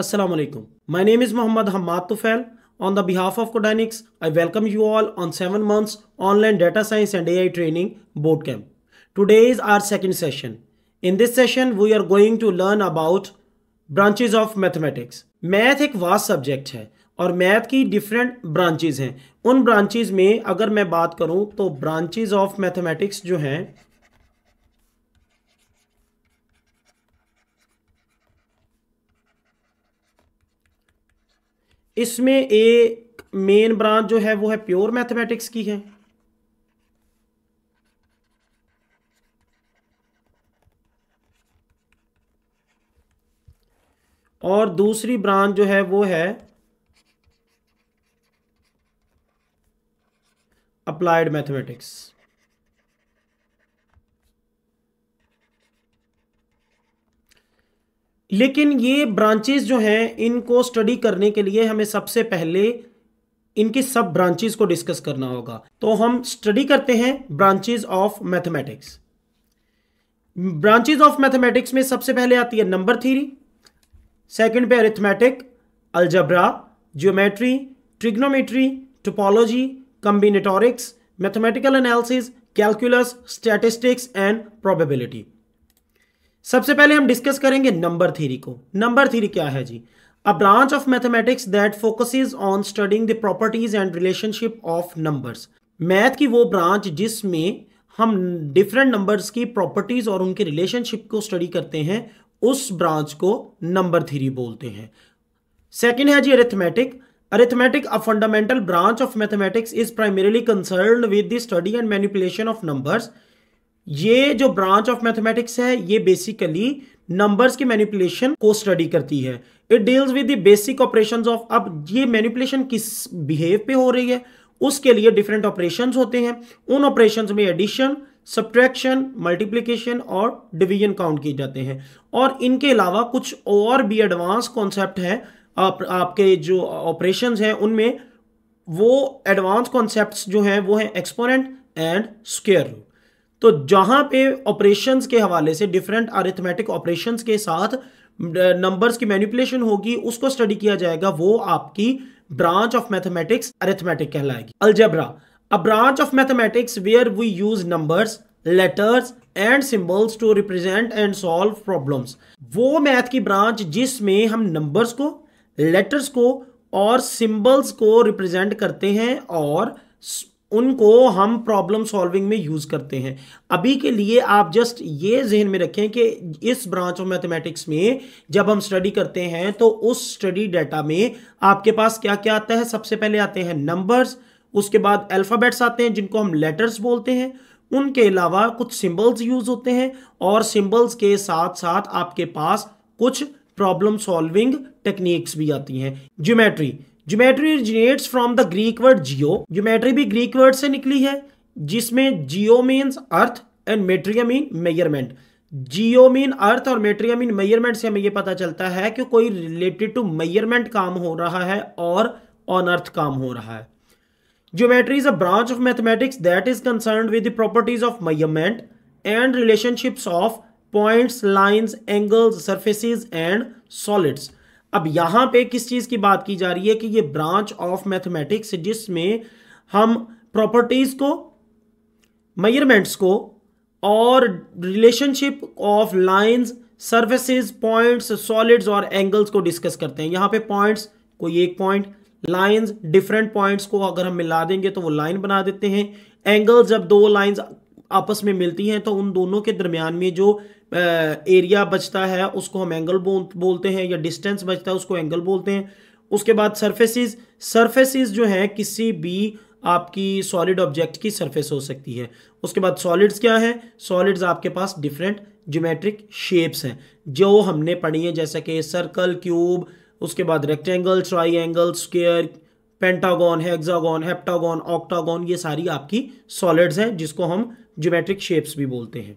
Assalamu alaikum. My name is Muhammad Hamad Tufail. On the behalf of Codynix, I welcome you all on 7 months online data science and AI training bootcamp. Today is our second session. In this session, we are going to learn about branches of mathematics. Math is a vast subject hai. और math की different branches हैं उन branches में अगर मैं बात करूं तो ब्रांचेज ऑफ मैथमेटिक्स जो हैं इसमें एक मेन ब्रांच जो है वो है प्योर मैथमेटिक्स की है और दूसरी ब्रांच जो है वो है अप्लाइड मैथमेटिक्स लेकिन ये ब्रांचेस जो हैं इनको स्टडी करने के लिए हमें सबसे पहले इनके सब ब्रांचेस को डिस्कस करना होगा तो हम स्टडी करते हैं branches of mathematics branches of mathematics में सबसे पहले आती है नंबर थ्योरी सेकंड पे arithmetic algebra geometry trigonometry topology combinatorics mathematical analysis calculus statistics and probability सबसे पहले हम डिस्कस करेंगे नंबर थ्योरी को नंबर थ्योरी क्या है जी a branch of mathematics that focuses on studying the properties and relationship of numbers math की वो ब्रांच जिसमें हम डिफरेंट नंबर्स की प्रॉपर्टीज और उनके रिलेशनशिप को स्टडी करते हैं उस ब्रांच को नंबर थ्री बोलते हैं सेकेंड है जी arithmetic arithmetic a fundamental branch of mathematics is primarily concern with the study and manipulation of numbers ये जो ब्रांच ऑफ मैथमेटिक्स है ये बेसिकली नंबर्स की मैनिपुलेशन को स्टडी करती है it deals with the basic operations of अब ये मैनिपुलेशन किस बिहेव पे हो रही है उसके लिए डिफरेंट ऑपरेशंस होते हैं उन ऑपरेशंस में एडिशन सब्ट्रैक्शन मल्टीप्लीकेशन और डिवीजन काउंट किए जाते हैं और इनके अलावा कुछ और भी एडवांस कॉन्सेप्ट है आप, आपके जो ऑपरेशन हैं उनमें वो एडवांस कॉन्सेप्ट जो हैं वो हैं एक्सपोनेंट एंड स्केयर रूट तो जहां पे ऑपरेशंस के हवाले से डिफरेंट अरिथमेटिक ऑपरेशंस के साथ नंबर्स की मैनिपुलेशन होगी उसको स्टडी किया जाएगा वो आपकी ब्रांच ऑफ मैथमेटिक्स अरिथमेटिक कहलाएगी algebra a branch of mathematics where we use numbers letters and symbols to represent and solve problems वो मैथ की ब्रांच जिसमें हम नंबर्स को लेटर्स को और सिंबल्स को रिप्रेजेंट करते हैं और उनको हम प्रॉब्लम सॉल्विंग में यूज़ करते हैं अभी के लिए आप जस्ट ये जहन में रखें कि इस ब्रांच ऑफ मैथमेटिक्स में जब हम स्टडी करते हैं तो उस स्टडी डाटा में आपके पास क्या क्या आता है सबसे पहले आते हैं नंबर्स उसके बाद अल्फ़ाबेट्स आते हैं जिनको हम लेटर्स बोलते हैं उनके अलावा कुछ सिंबल्स यूज़ होते हैं और सिंबल्स के साथ साथ आपके पास कुछ प्रॉब्लम सॉल्विंग टेक्निक्स भी आती हैं geometry geometry originates from the Greek word geo geometry भी ग्रीक वर्ड से निकली है जिसमें geo means earth and metria mean measurement geo mean earth और मेट्रिया मीन मेयरमेंट से हमें यह पता चलता है कि कोई रिलेटेड टू मेयरमेंट काम हो रहा है और ऑन अर्थ काम हो रहा है geometry is a branch of mathematics that is concern with the properties of measurement and relationships of points lines angles surfaces and solids अब यहां पे किस चीज की बात की जा रही है कि ये ब्रांच ऑफ मैथमेटिक्स जिसमें हम प्रॉपर्टीज को मयरमेंट्स को और relationship of lines surfaces points solids और एंगल्स को डिस्कस करते हैं यहां पे पॉइंट्स कोई एक पॉइंट लाइंस डिफरेंट पॉइंट्स को अगर हम मिला देंगे तो वो लाइन बना देते हैं एंगल्स जब दो लाइंस आपस में मिलती हैं तो उन दोनों के दरमियान में जो एरिया बचता है उसको हम एंगल बोलते हैं या डिस्टेंस बचता है उसको एंगल बोलते हैं उसके बाद सरफेसिस सरफेसिस जो हैं किसी भी आपकी सॉलिड ऑब्जेक्ट की सरफेस हो सकती है उसके बाद सॉलिड्स क्या है सॉलिड्स आपके पास डिफरेंट ज्योमेट्रिक शेप्स हैं जो हमने पढ़ी है जैसे कि सर्कल क्यूब उसके बाद rectangle angle square pentagon hexagon heptagon octagon ये सारी आपकी सॉलिड्स हैं जिसको हम ज्योमेट्रिक शेप्स भी बोलते हैं